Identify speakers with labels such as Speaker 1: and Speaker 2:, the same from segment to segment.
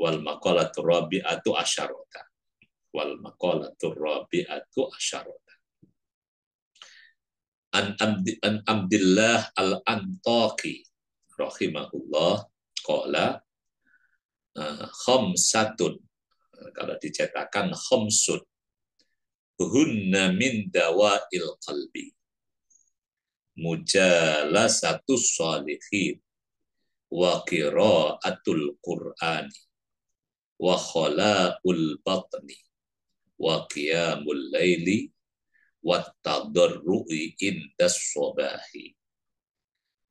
Speaker 1: wal maqalatu rabi'atu Asharota. wal maqalatu rabi'atu asyarata an, abdi, an abdillah al antoki, rahimahullah qala uh, khamsatun kalau dicetakan khamsun hunna min dawa'il qalbi mujalasatus salihin wa qira'atul qur'ani wa khala'ul batni wa qiyamul laili wa tadarru'i indas sobahi.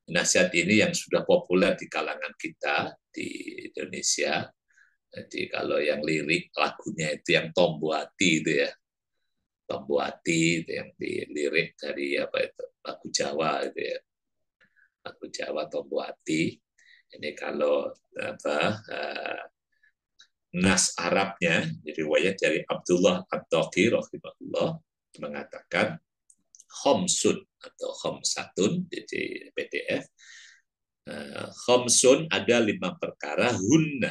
Speaker 1: Nasihat ini yang sudah populer di kalangan kita di Indonesia. Jadi kalau yang lirik lagunya itu yang tombo hati itu ya. Tombo hati itu yang dilirik dari apa itu lagu Jawa itu ya. Lagu Jawa tombo hati. Ini kalau apa uh, nas Arabnya, riwayat dari Abdullah ad rahimahullah mengatakan khomsun atau khomsatun di PDF eh, khomsun ada lima perkara hunna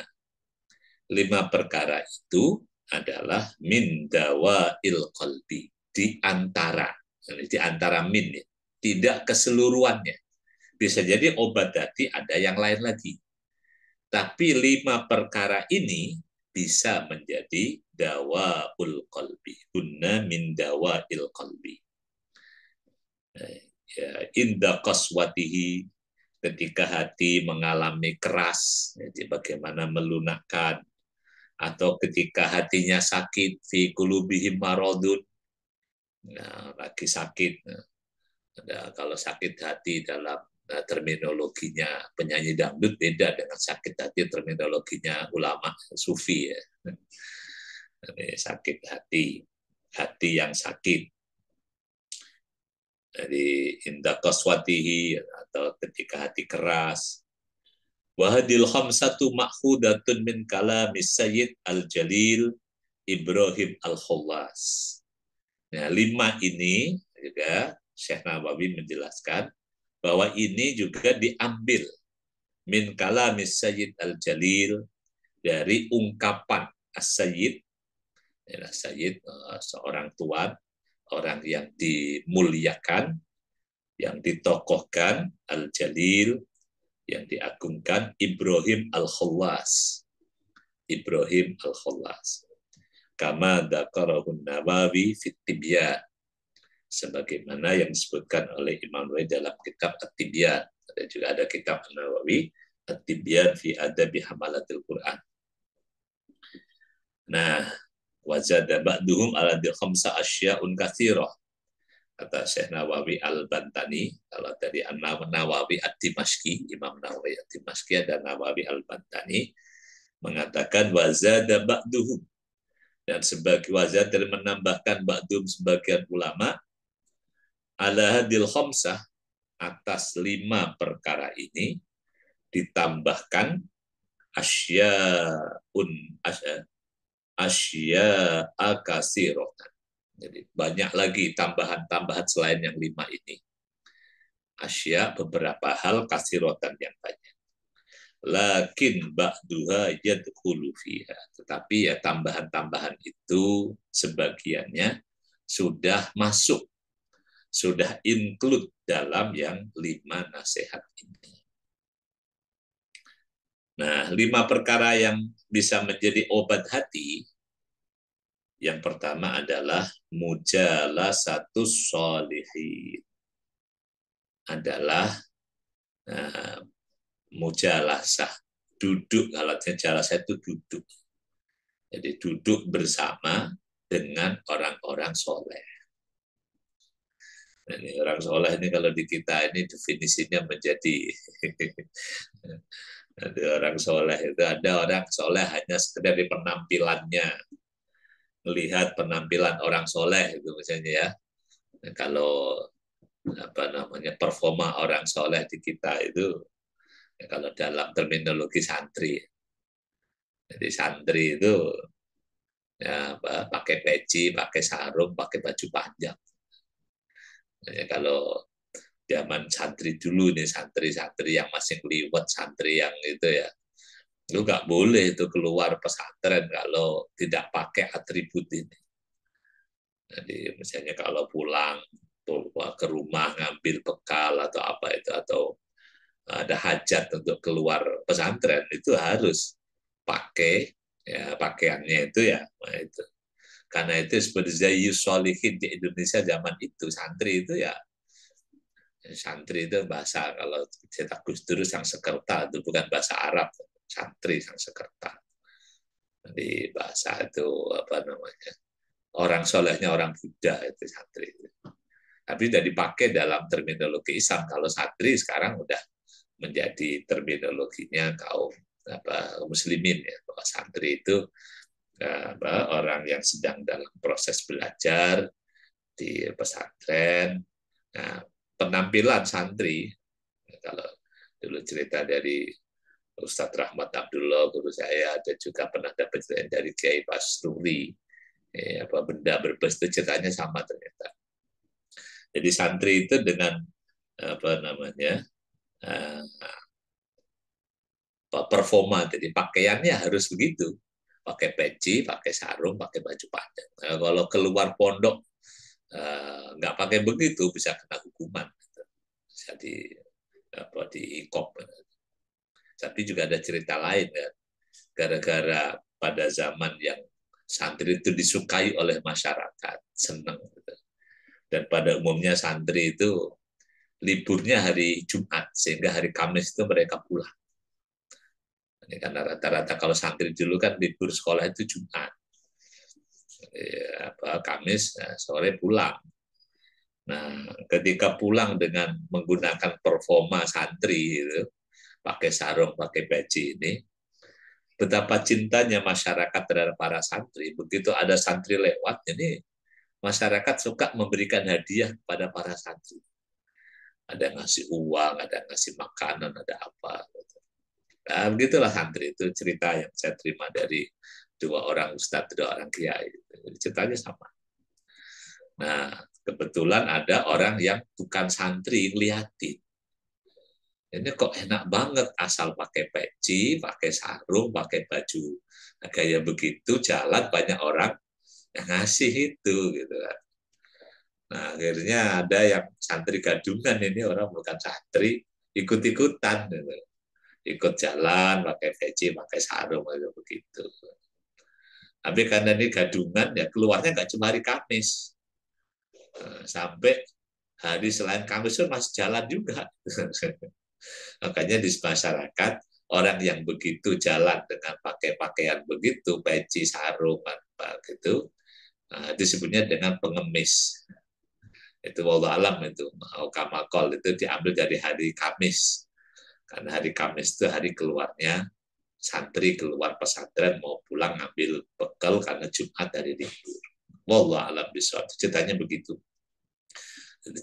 Speaker 1: lima perkara itu adalah min dawa il qalbi di antara di antara min ya. tidak keseluruhannya bisa jadi obat tadi ada yang lain lagi tapi lima perkara ini bisa menjadi dawa ul qalbi. guna min dawa il qalbi. Ya, inda qaswatihi ketika hati mengalami keras, ya, jadi bagaimana melunakkan, atau ketika hatinya sakit, fi kulubihim maradun, nah, lagi sakit, nah, kalau sakit hati dalam Eh, terminologinya penyanyi dangdut beda dengan sakit hati terminologinya ulama sufi ya. Sakit hati, hati yang sakit. Jadi indah koswatihi atau ketika hati keras. Wahadil khamsatu ma'khudatun min kalamis sayyid al-jalil Ibrahim al-Khawas. Nah, lima ini juga Syekh Nawawi menjelaskan bahwa ini juga diambil min kalamis Sayyid Al-Jalil dari ungkapan As-Sayyid ya, Sayyid eh, seorang tuan, orang yang dimuliakan, yang ditokohkan, Al-Jalil, yang diagungkan Ibrahim Al-Khawas. Ibrahim Al-Khawas. Kama dakarahun Nawawi fit tibyan sebagaimana yang disebutkan oleh Imam Nawawi dalam kitab At-Tibyan. Ada juga ada kitab Nawawi At-Tibyan fi Adabi Hamalatil Quran. Nah, wajada ba'duhum ala di khamsa asya'un katsirah. Kata Syekh Nawawi Al-Bantani, kalau dari Nawawi at dimashki Imam Nawawi at dimashki ada Nawawi Al-Bantani, mengatakan wazada ba'duhum. Dan sebagai dari menambahkan ba'dum sebagian ulama, ala hadil khamsah atas lima perkara ini ditambahkan asyaun asya asya akasirotan. Jadi banyak lagi tambahan-tambahan selain yang lima ini. Asya beberapa hal kasirotan yang banyak. Lakin ba'duha yadkhulu fiha. Tetapi ya tambahan-tambahan itu sebagiannya sudah masuk sudah include dalam yang lima nasihat ini. Nah, lima perkara yang bisa menjadi obat hati, yang pertama adalah mujala satu solihin. Adalah uh, mujalasah, duduk, alatnya jalasah itu duduk. Jadi duduk bersama dengan orang-orang soleh ini orang soleh ini kalau di kita ini definisinya menjadi ada orang soleh itu ada orang soleh hanya sekedar di penampilannya melihat penampilan orang soleh itu misalnya ya kalau apa namanya performa orang soleh di kita itu ya kalau dalam terminologi santri jadi santri itu ya, pakai peci pakai sarung pakai baju panjang Ya, kalau zaman santri dulu nih santri-santri yang masih liwat santri yang itu ya lu nggak boleh itu keluar pesantren kalau tidak pakai atribut ini jadi misalnya kalau pulang ke rumah ngambil bekal atau apa itu atau ada hajat untuk keluar pesantren itu harus pakai ya pakaiannya itu ya nah itu karena itu seperti sebenarnya Solihin di Indonesia zaman itu, santri itu ya, santri itu bahasa, kalau cetak Gus Dur sang sekerta, itu bukan bahasa Arab, santri sang sekerta. Di bahasa itu, apa namanya, orang solehnya orang Buddha, itu santri. Tapi sudah dipakai dalam terminologi Islam. Kalau santri sekarang sudah menjadi terminologinya kaum apa muslimin ya bahwa santri itu orang yang sedang dalam proses belajar di pesantren. Nah, penampilan santri, kalau dulu cerita dari Ustadz Rahmat Abdullah, guru saya, dan juga pernah dapat cerita dari Kiai Pasturi, eh, apa benda berbes itu ceritanya sama ternyata. Jadi santri itu dengan apa namanya eh, performa, jadi pakaiannya harus begitu pakai peci, pakai sarung, pakai baju panjang. Nah, kalau keluar pondok eh, nggak pakai begitu bisa kena hukuman, gitu. bisa di apa di ikop. Tapi juga ada cerita lain kan, gara-gara pada zaman yang santri itu disukai oleh masyarakat, senang. Dan pada umumnya santri itu liburnya hari Jumat, sehingga hari Kamis itu mereka pulang. Ya, karena rata-rata kalau santri dulu kan libur sekolah itu Jumat. Ya, apa, Kamis ya, sore pulang. Nah, ketika pulang dengan menggunakan performa santri itu, pakai sarung, pakai peci ini, betapa cintanya masyarakat terhadap para santri. Begitu ada santri lewat, ini masyarakat suka memberikan hadiah kepada para santri. Ada ngasih uang, ada ngasih makanan, ada apa. Nah, kan begitulah santri itu cerita yang saya terima dari dua orang ustadz, dua orang kiai. Ceritanya sama. Nah, kebetulan ada orang yang bukan santri ngeliatin. Ini kok enak banget asal pakai peci, pakai sarung, pakai baju nah, kayak begitu jalan banyak orang yang ngasih itu gitu kan. Nah akhirnya ada yang santri gadungan ini orang bukan santri ikut-ikutan gitu ikut jalan, pakai peci, pakai sarung, kayak begitu. Tapi karena ini gadungan, ya keluarnya nggak cuma hari Kamis. Nah, sampai hari selain Kamis itu masih jalan juga. Makanya di masyarakat, orang yang begitu jalan dengan pakai pakaian begitu, peci, sarung, apa gitu, nah, disebutnya dengan pengemis. Itu wallah alam itu, kamakol itu diambil dari hari Kamis karena hari Kamis itu hari keluarnya santri keluar pesantren mau pulang ngambil bekal karena Jumat dari libur. Wallah alam bisawab. Ceritanya begitu.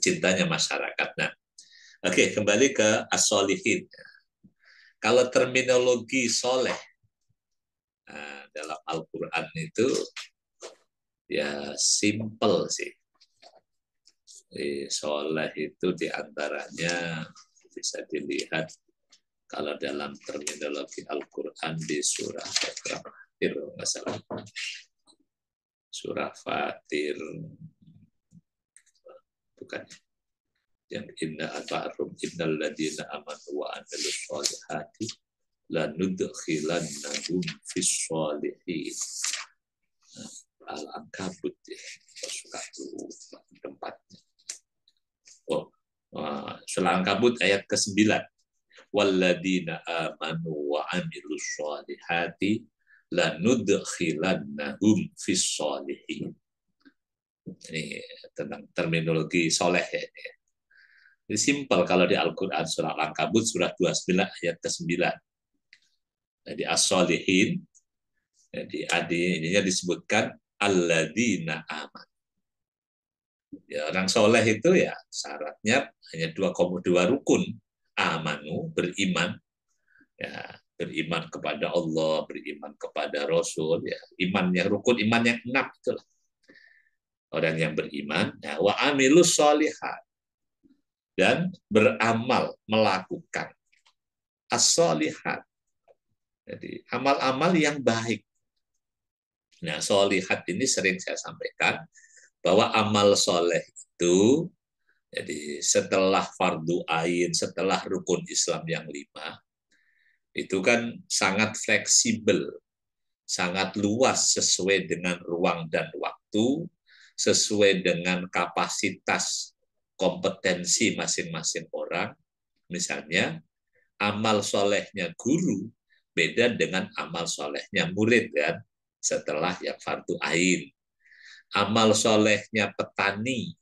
Speaker 1: Cintanya masyarakat. Nah, oke okay, kembali ke asolihin. Kalau terminologi soleh nah, dalam Al-Quran itu ya simple sih. soleh itu diantaranya bisa dilihat kalau dalam terminologi Al-Quran di surah Fatir, masalah surah Fatir, bukan yang inna ata'arum inna ladina amanu wa amilus solihati lanudkhilannahum fis solihin al-ankabut ya. surat tempatnya oh ah, selangkabut ayat ke-9 walladina amanu wa amilus solihati lanudkhilannahum fis Ini tentang terminologi soleh ya. Ini. simpel kalau di Al-Quran surah Al-Ankabut surah 29 ayat ke-9. Jadi as-solihin jadi adi ininya disebutkan alladzina aman. Ya, orang soleh itu ya syaratnya hanya dua dua rukun amanu beriman ya beriman kepada Allah beriman kepada Rasul ya imannya rukun iman yang enam itulah orang yang beriman ya, wa amilus solihat dan beramal melakukan as jadi amal-amal yang baik nah solihat ini sering saya sampaikan bahwa amal soleh itu jadi setelah fardu ain, setelah rukun Islam yang lima, itu kan sangat fleksibel, sangat luas sesuai dengan ruang dan waktu, sesuai dengan kapasitas kompetensi masing-masing orang. Misalnya, amal solehnya guru beda dengan amal solehnya murid kan setelah yang fardu ain. Amal solehnya petani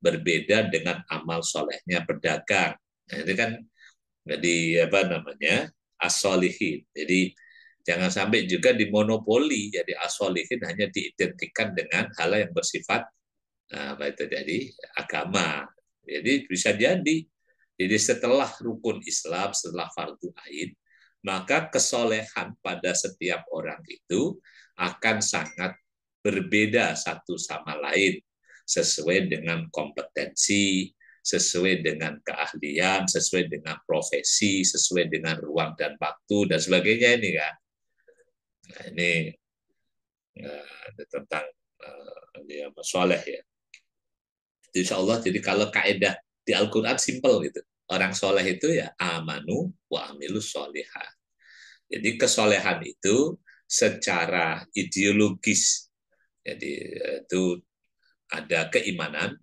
Speaker 1: berbeda dengan amal solehnya pedagang. Nah, ini kan jadi apa namanya asolihin. Jadi jangan sampai juga dimonopoli. Jadi asolihin hanya diidentikan dengan hal yang bersifat nah, apa itu jadi agama. Jadi bisa jadi. Jadi setelah rukun Islam, setelah fardu ain, maka kesolehan pada setiap orang itu akan sangat berbeda satu sama lain sesuai dengan kompetensi, sesuai dengan keahlian, sesuai dengan profesi, sesuai dengan ruang dan waktu, dan sebagainya ini kan. Nah, ini uh, tentang uh, ya, soleh ya. Insya Allah, jadi kalau kaedah di Al-Quran simple gitu. Orang soleh itu ya amanu wa amilu soleha, Jadi kesolehan itu secara ideologis. Jadi eh, itu ada keimanan.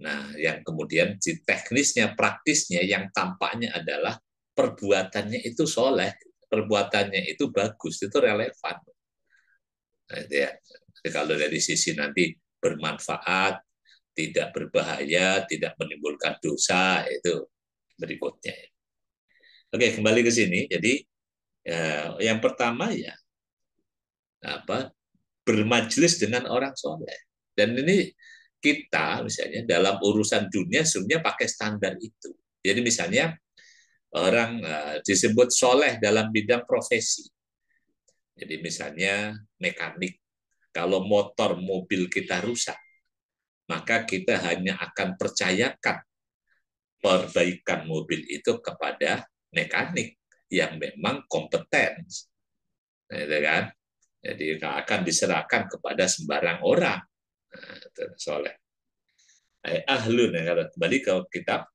Speaker 1: Nah, yang kemudian di teknisnya, praktisnya yang tampaknya adalah perbuatannya itu soleh, perbuatannya itu bagus, itu relevan. Nah, itu ya. Kalau dari sisi nanti bermanfaat, tidak berbahaya, tidak menimbulkan dosa, itu berikutnya. Oke, kembali ke sini. Jadi ya, yang pertama ya apa bermajelis dengan orang soleh. Dan ini kita misalnya dalam urusan dunia sebenarnya pakai standar itu. Jadi misalnya orang eh, disebut soleh dalam bidang profesi. Jadi misalnya mekanik. Kalau motor mobil kita rusak, maka kita hanya akan percayakan perbaikan mobil itu kepada mekanik yang memang kompeten. Gitu kan? Jadi akan diserahkan kepada sembarang orang Nah, soleh. Eh, ahlun kalau kembali ke kitab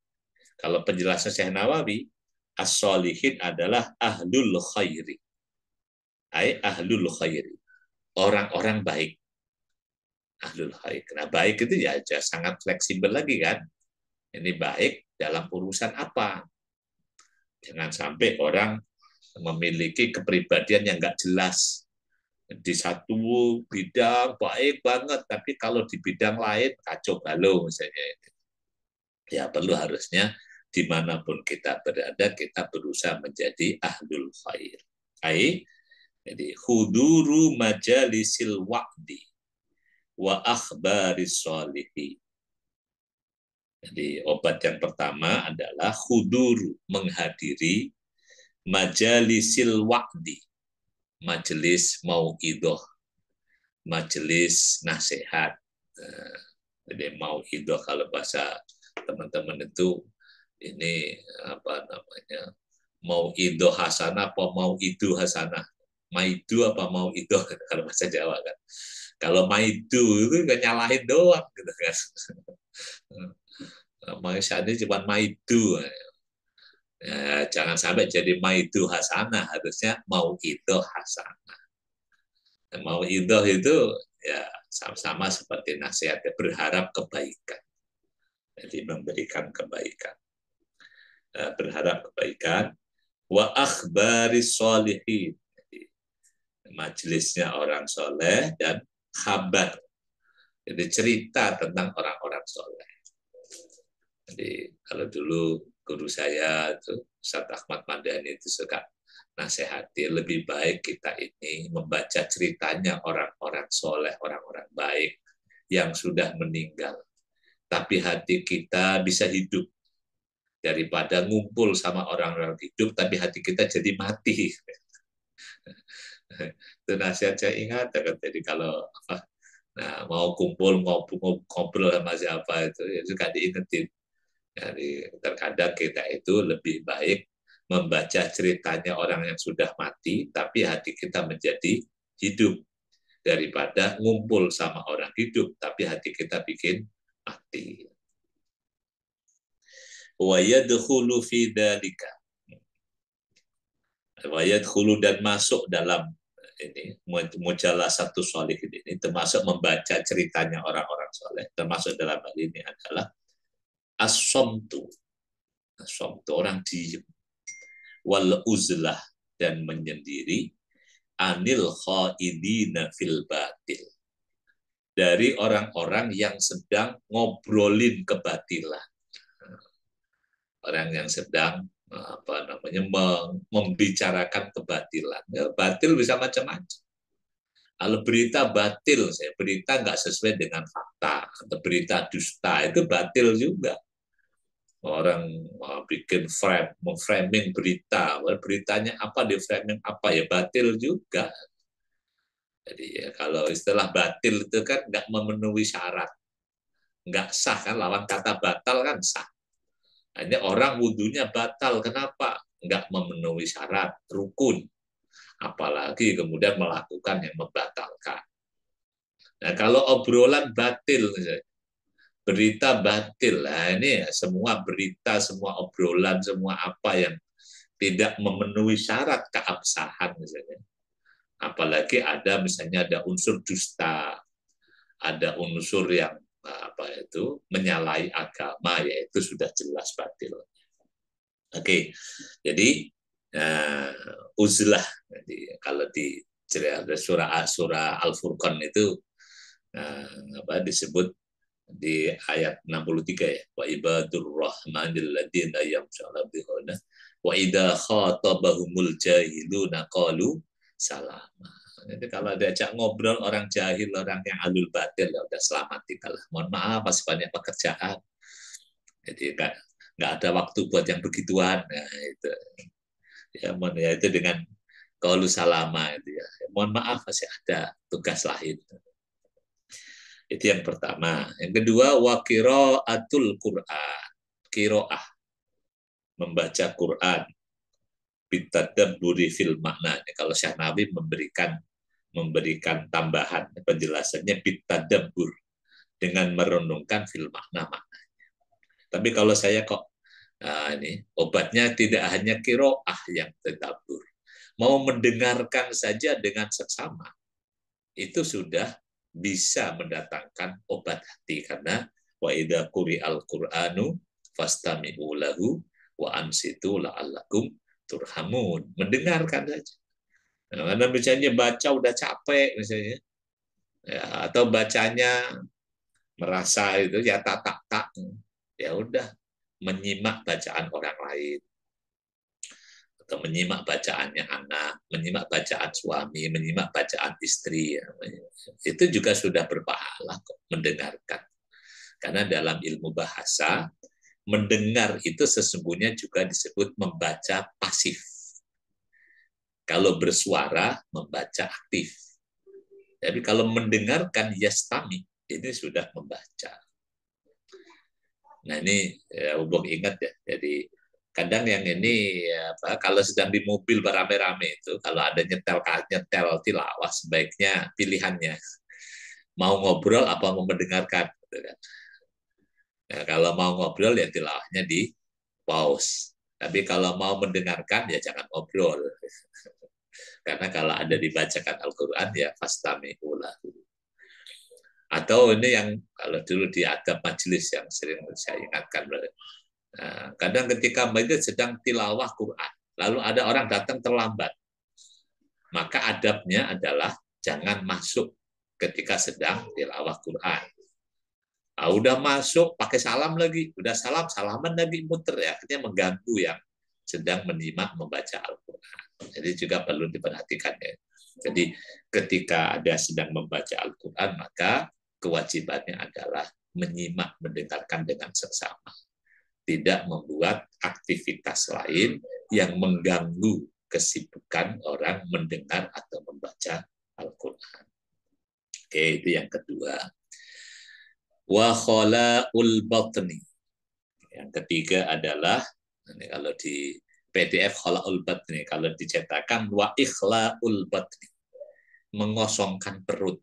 Speaker 1: kalau penjelasan Syekh Nawawi as adalah ahlul khairi. ah ahlul khairi. Orang-orang baik. Ahlul khairi. Nah, baik itu ya, aja ya sangat fleksibel lagi kan. Ini baik dalam urusan apa? Jangan sampai orang memiliki kepribadian yang nggak jelas di satu bidang baik banget, tapi kalau di bidang lain kacau balau misalnya. Ya perlu harusnya dimanapun kita berada, kita berusaha menjadi ahlul khair. Ay, jadi huduru majalisil wakdi wa akhbaris sholihi. Jadi obat yang pertama adalah huduru, menghadiri majalisil wakdi majelis mau idoh, majelis nasihat. Jadi eh, mau idoh kalau bahasa teman-teman itu ini apa namanya mau idoh hasana apa mau itu hasana maidu apa mau itu kalau bahasa Jawa kan kalau maidu itu gak nyalahin doang gitu kan Maisanya cuma maidu Eh, jangan sampai jadi maidu hasana harusnya mau itu hasanah. Mau itu itu ya sama-sama seperti nasihat berharap kebaikan. Jadi memberikan kebaikan. Eh, berharap kebaikan. Wa akhbari solihin. majelisnya orang soleh dan kabar. Jadi cerita tentang orang-orang soleh. Jadi kalau dulu guru saya itu Ustaz Ahmad Madani itu suka nasihati lebih baik kita ini membaca ceritanya orang-orang soleh, orang-orang baik yang sudah meninggal. Tapi hati kita bisa hidup daripada ngumpul sama orang-orang hidup, tapi hati kita jadi mati. itu nasihat saya ingat, jadi kan, kalau apa, nah, mau kumpul ngobrol, ngobrol sama siapa itu ya suka diingetin dari terkadang kita itu lebih baik membaca ceritanya orang yang sudah mati, tapi hati kita menjadi hidup daripada ngumpul sama orang hidup, tapi hati kita bikin mati. Wayadhulu fi dalika. Wayadhulu dan masuk dalam ini mujalah satu solih ini termasuk membaca ceritanya orang-orang soleh termasuk dalam hal ini adalah as asomtu as orang diem wal uzlah dan menyendiri anil khaidina fil batil dari orang-orang yang sedang ngobrolin kebatilan orang yang sedang apa namanya membicarakan kebatilan ya, batil bisa macam-macam kalau berita batil saya berita nggak sesuai dengan fakta atau berita dusta itu batil juga orang bikin frame, memframing berita. Beritanya apa di framing apa ya batil juga. Jadi ya, kalau istilah batil itu kan nggak memenuhi syarat, nggak sah kan lawan kata batal kan sah. Hanya nah, orang wudhunya batal kenapa? Nggak memenuhi syarat rukun, apalagi kemudian melakukan yang membatalkan. Nah kalau obrolan batil, berita batil. Nah, ini ya, semua berita, semua obrolan, semua apa yang tidak memenuhi syarat keabsahan misalnya. Apalagi ada misalnya ada unsur dusta, ada unsur yang eh, apa itu menyalahi agama yaitu sudah jelas batil. Oke. Jadi uh, uzlah jadi, kalau di surah surah Al-Furqan itu uh, apa disebut di ayat 63 ya wa ibadur rahmanil ladina yamshuna bihuna wa idza khatabahumul jahiluna qalu salama jadi kalau diajak ngobrol orang jahil orang yang alul batil ya udah selamat kita lah mohon maaf masih banyak pekerjaan jadi nggak nggak ada waktu buat yang begituan nah, itu ya mohon ya itu dengan kalau salama itu ya mohon maaf masih ada tugas lain itu yang pertama. Yang kedua, wakiro atul Qur'an. Kiro'ah. Membaca Qur'an. Bitadabburi fil makna. Kalau Nabi memberikan memberikan tambahan penjelasannya debur dengan merenungkan fil makna maknanya. Tapi kalau saya kok nah ini obatnya tidak hanya kiroah yang tadabbur. Mau mendengarkan saja dengan seksama itu sudah bisa mendatangkan obat hati karena wa idza al qur'anu fastami'u lahu wa ansitu la'allakum turhamun. Mendengarkan saja. karena misalnya baca udah capek misalnya. Ya, atau bacanya merasa itu ya tak tak tak. Ya udah menyimak bacaan orang lain atau menyimak bacaannya anak, menyimak bacaan suami, menyimak bacaan istri, ya. itu juga sudah berpahala kok mendengarkan. Karena dalam ilmu bahasa, mendengar itu sesungguhnya juga disebut membaca pasif. Kalau bersuara, membaca aktif. Tapi kalau mendengarkan yastami, ini sudah membaca. Nah ini ya, ingat ya, jadi kadang yang ini ya, apa kalau sedang di mobil berame-rame itu kalau ada nyetel nyetel tilawah sebaiknya pilihannya mau ngobrol apa mau mendengarkan gitu kan. ya, kalau mau ngobrol ya tilawahnya di pause. Tapi kalau mau mendengarkan ya jangan ngobrol. Karena kalau ada dibacakan Al-Qur'an ya pastami ulah Atau ini yang kalau dulu di ada majelis yang sering saya ingatkan Nah, kadang ketika mereka sedang tilawah Quran, lalu ada orang datang terlambat, maka adabnya adalah jangan masuk ketika sedang tilawah Quran. Nah, udah masuk pakai salam lagi, udah salam salaman lagi muter ya, akhirnya mengganggu yang sedang menyimak membaca Al-Quran. Jadi juga perlu diperhatikan ya. Jadi ketika ada sedang membaca Al-Quran maka kewajibannya adalah menyimak mendengarkan dengan seksama tidak membuat aktivitas lain yang mengganggu kesibukan orang mendengar atau membaca Al-Quran. Oke, itu yang kedua. Wa khala'ul batni. Yang ketiga adalah, ini kalau di PDF khala'ul batni, kalau dicetakan wa ikhla'ul batni. Mengosongkan perut.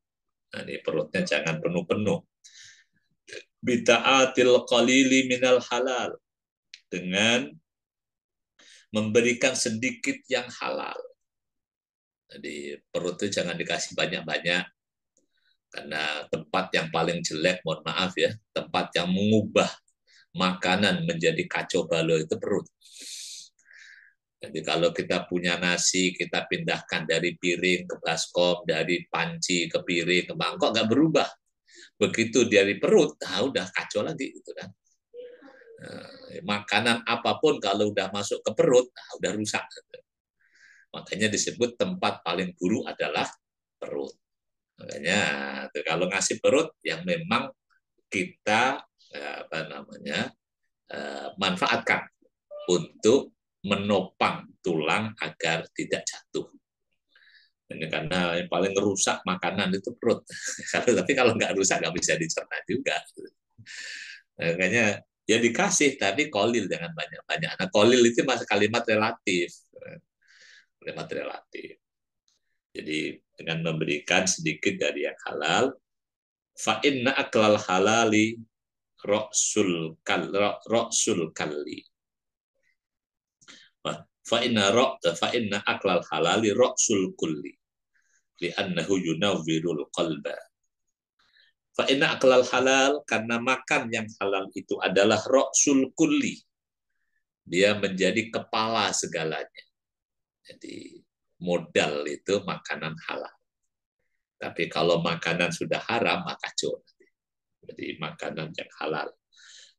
Speaker 1: Nah, ini perutnya jangan penuh-penuh bita'atil qalili minal halal dengan memberikan sedikit yang halal. Jadi perut itu jangan dikasih banyak-banyak karena tempat yang paling jelek, mohon maaf ya, tempat yang mengubah makanan menjadi kacau balau itu perut. Jadi kalau kita punya nasi, kita pindahkan dari piring ke baskom, dari panci ke piring ke mangkok, nggak berubah. Begitu dari perut, nah udah kacau lagi gitu kan. Eh, makanan apapun kalau udah masuk ke perut, nah udah rusak. Gitu. Makanya disebut tempat paling buruk adalah perut. Makanya tuh, kalau ngasih perut yang memang kita eh, apa namanya eh, manfaatkan untuk menopang tulang agar tidak jatuh. Ini karena yang paling rusak makanan itu perut tapi kalau nggak rusak nggak bisa dicerna juga makanya ya dikasih tadi kolil dengan banyak banyak nah kolil itu masih kalimat relatif kalimat relatif jadi dengan memberikan sedikit dari yang halal fa inna aklal halali roksul kal roksul kali fa rok fa inna aklal halali roksul kulli li'annahu yunawwirul qalba. Fa inna aklal halal karena makan yang halal itu adalah roksul kulli. Dia menjadi kepala segalanya. Jadi modal itu makanan halal. Tapi kalau makanan sudah haram maka kacau. Jadi makanan yang halal.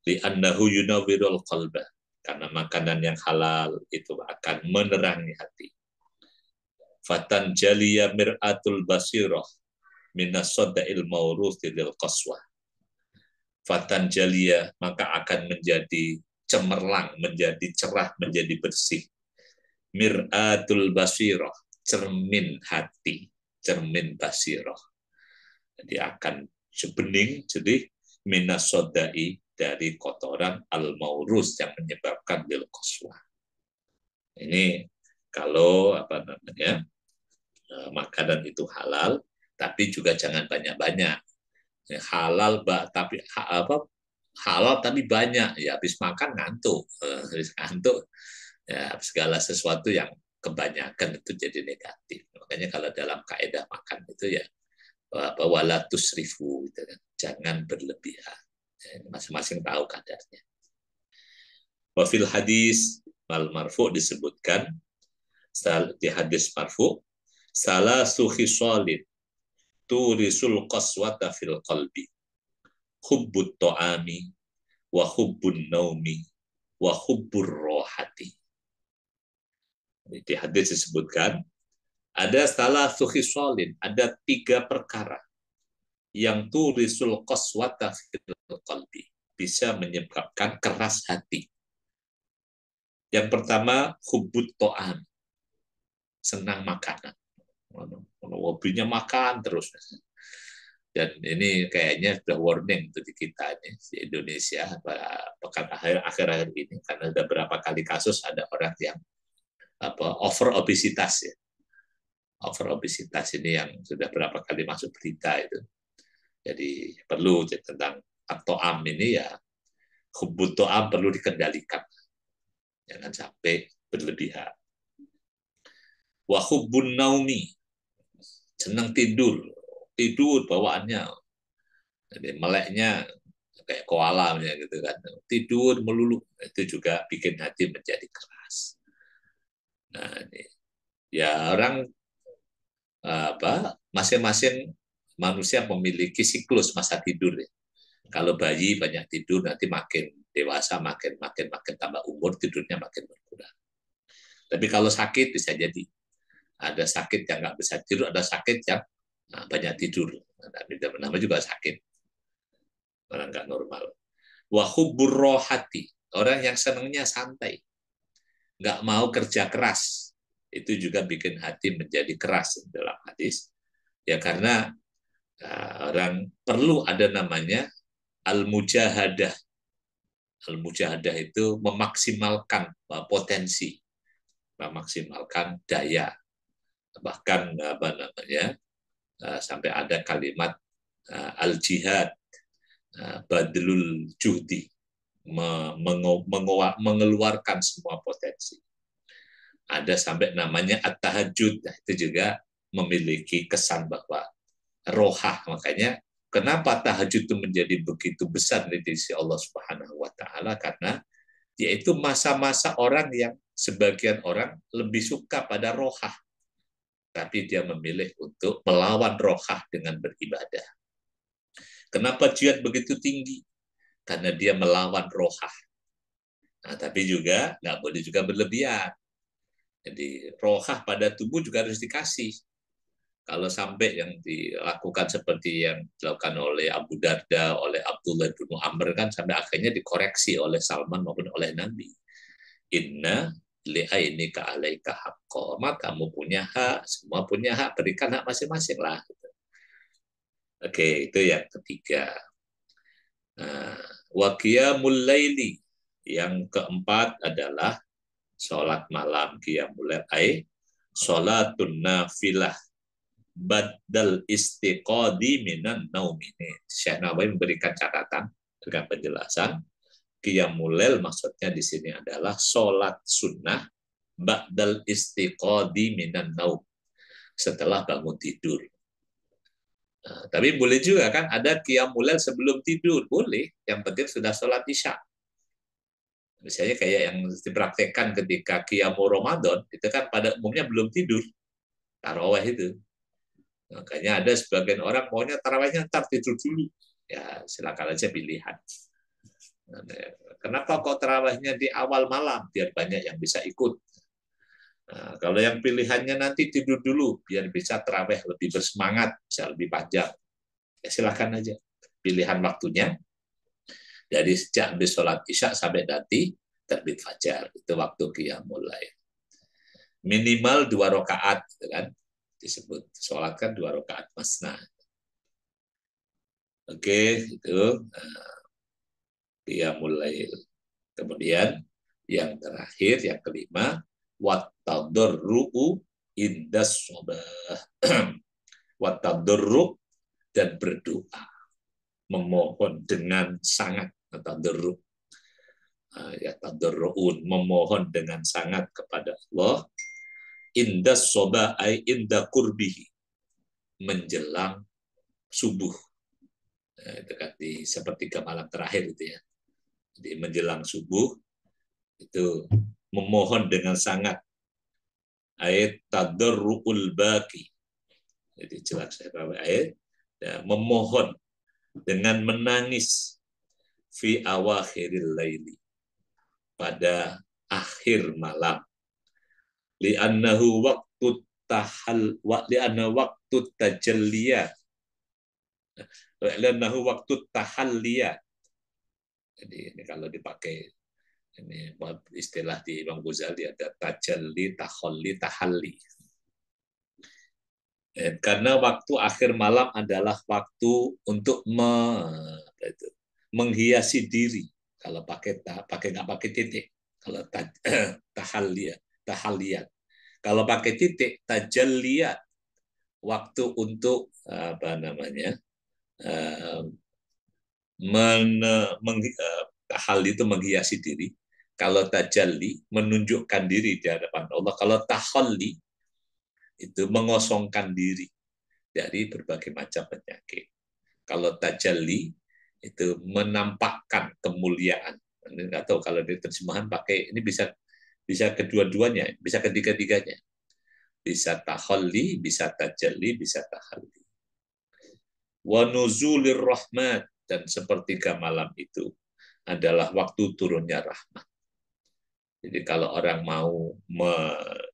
Speaker 1: Li'annahu yunawwirul qalba. Karena makanan yang halal itu akan menerangi hati. Fatan jaliya mir'atul basirah minas ilmaurus mauruthi koswa qaswah. Fatan jaliya maka akan menjadi cemerlang, menjadi cerah, menjadi bersih. Mir'atul basirah, cermin hati, cermin basirah. Jadi akan sebening jadi minas sodai dari kotoran al-maurus yang menyebabkan bil koswa Ini kalau apa namanya Eh, makanan itu halal, tapi juga jangan banyak-banyak. Ya, halal tapi apa halal tapi banyak ya habis makan ngantuk, eh, habis ngantuk ya segala sesuatu yang kebanyakan itu jadi negatif. Makanya kalau dalam kaidah makan itu ya eh, apa wala tusrifu gitu kan. Jangan berlebihan. Ya, masing-masing tahu kadarnya. Wafil hadis mal marfu disebutkan di hadis marfu Salah suhi solid. Turisul qaswata fil qalbi. Hubbut ta'ami. Wa hubbun naumi. Wa hubbur rohati. Di hadis disebutkan, ada salah suhi solin Ada tiga perkara yang turisul qaswata fil qalbi bisa menyebabkan keras hati. Yang pertama, hubut to'an, senang makanan hobinya makan terus. Dan ini kayaknya sudah warning untuk kita nih di Indonesia pada pekan akhir akhir-akhir ini karena sudah berapa kali kasus ada orang yang apa over obesitas ya. Over obesitas ini yang sudah berapa kali masuk berita itu. Jadi perlu tentang am ini ya kebutuhan perlu dikendalikan. Jangan sampai berlebihan. Wahubun naumi senang tidur tidur bawaannya jadi meleknya kayak koala gitu kan tidur melulu itu juga bikin hati menjadi keras nah ini ya orang apa masing-masing manusia memiliki siklus masa tidur ya. kalau bayi banyak tidur nanti makin dewasa makin makin makin tambah umur tidurnya makin berkurang tapi kalau sakit bisa jadi ada sakit yang nggak bisa tidur, ada sakit yang nah, banyak tidur. Tapi nama juga sakit. Orang nggak normal. Wahubur rohati. Orang yang senangnya santai. Nggak mau kerja keras. Itu juga bikin hati menjadi keras dalam hadis. Ya karena uh, orang perlu ada namanya al-mujahadah. Al-mujahadah itu memaksimalkan eh, potensi, memaksimalkan daya, bahkan apa namanya eh, sampai ada kalimat eh, al jihad eh, badlul juhdi mengeluarkan semua potensi ada sampai namanya at-tahajud nah, itu juga memiliki kesan bahwa rohah makanya kenapa tahajud itu menjadi begitu besar di sisi Allah Subhanahu wa taala karena yaitu masa-masa orang yang sebagian orang lebih suka pada rohah tapi dia memilih untuk melawan rohah dengan beribadah. Kenapa jihad begitu tinggi? Karena dia melawan rohah. Nah, tapi juga nggak boleh juga berlebihan. Jadi rohah pada tubuh juga harus dikasih. Kalau sampai yang dilakukan seperti yang dilakukan oleh Abu Darda, oleh Abdullah bin Amr kan sampai akhirnya dikoreksi oleh Salman maupun oleh Nabi. Inna li'aini ka'alaika hakko. Maka kamu punya hak, semua punya hak, berikan hak masing-masing lah. Gitu. Oke, itu yang ketiga. Nah, wakia mulaili Yang keempat adalah sholat malam. Qiyamul laili. Sholatun nafilah. Badal istiqodi minan naumini. Syekh Nawawi memberikan catatan dengan penjelasan Qiyamulail maksudnya di sini adalah sholat sunnah ba'dal istiqadi minan naum. Setelah bangun tidur. Nah, tapi boleh juga kan ada qiyamulail sebelum tidur. Boleh. Yang penting sudah sholat isya. Misalnya kayak yang dipraktekkan ketika qiyamul Ramadan, itu kan pada umumnya belum tidur. Taraweh itu. Makanya ada sebagian orang maunya tarawehnya ntar tidur dulu. Ya silakan aja pilihan. Kenapa kok terawihnya di awal malam? Biar banyak yang bisa ikut. Nah, kalau yang pilihannya nanti tidur dulu, biar bisa terawih lebih bersemangat, bisa lebih panjang. Ya, silahkan aja. Pilihan waktunya, dari sejak habis sholat isya sampai nanti terbit fajar. Itu waktu kia mulai. Minimal dua rakaat, gitu kan? Disebut sholat kan dua rakaat masna. Oke, itu. Nah, qiyamul lail. Kemudian yang terakhir, yang kelima, wattadurru'u indas sobah. wattadurru dan berdoa. Memohon dengan sangat. Tadurru. Ah, ya, tadurru'un. Memohon dengan sangat kepada Allah. Indas sobah ay inda kurbihi. Menjelang subuh. Nah, itu kan di sepertiga malam terakhir itu ya jadi menjelang subuh itu memohon dengan sangat ayat tadarruul baki. Jadi jelas saya bawa ayat ya, memohon dengan menangis fi awakhiril laili pada akhir malam li'annahu waktu tahal wa li'anna waqtu tajalliyat li'annahu waktu tahalliyah. Jadi ini kalau dipakai ini istilah di Imam Ghazali ada tajalli, taholli, tahalli. Eh, karena waktu akhir malam adalah waktu untuk me, itu, menghiasi diri. Kalau pakai tak pakai nggak pakai titik. Kalau ta, tahalliya, tahalliyat. Kalau pakai titik tajalliyat waktu untuk apa namanya? Eh, men, men, eh, hal itu menghiasi diri. Kalau tajalli menunjukkan diri di hadapan Allah. Kalau tahalli itu mengosongkan diri dari berbagai macam penyakit. Kalau tajalli itu menampakkan kemuliaan. Ini nggak tahu kalau di terjemahan pakai ini bisa bisa kedua-duanya, bisa ketiga-tiganya. Bisa tahalli, bisa tajalli, bisa tahalli. Wa nuzulir rahmat dan sepertiga malam itu adalah waktu turunnya rahmat. Jadi kalau orang mau me,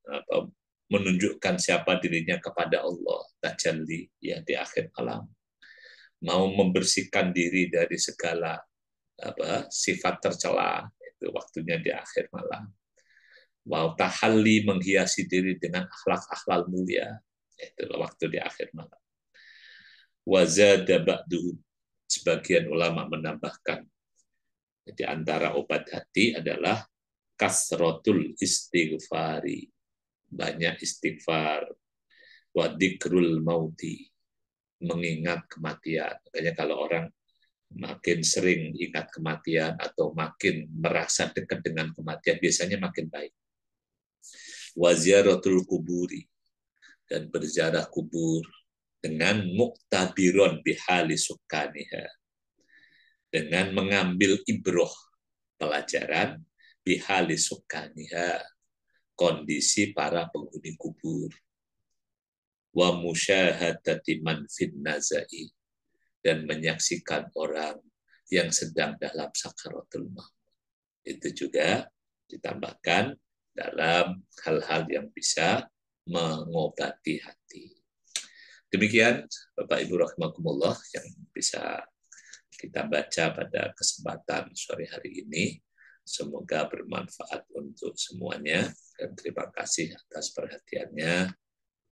Speaker 1: apa, menunjukkan siapa dirinya kepada Allah tajalli ya di akhir malam, mau membersihkan diri dari segala apa, sifat tercela itu waktunya di akhir malam. mau tahalli menghiasi diri dengan akhlak-akhlak mulia itu waktu di akhir malam. Wazada sebagian ulama menambahkan. Jadi antara obat hati adalah kasrotul istighfari. Banyak istighfar. Wadikrul mauti. Mengingat kematian. Makanya kalau orang makin sering ingat kematian atau makin merasa dekat dengan kematian, biasanya makin baik. Waziaratul kuburi. Dan berziarah kubur dengan muktabiron bihali sukaniha dengan mengambil ibroh pelajaran bihali sukaniha kondisi para penghuni kubur wa musyahadati man fin nazai dan menyaksikan orang yang sedang dalam sakaratul maut. Itu juga ditambahkan dalam hal-hal yang bisa mengobati hati. Demikian Bapak Ibu rahimakumullah yang bisa kita baca pada kesempatan sore hari ini. Semoga bermanfaat untuk semuanya dan terima kasih atas perhatiannya.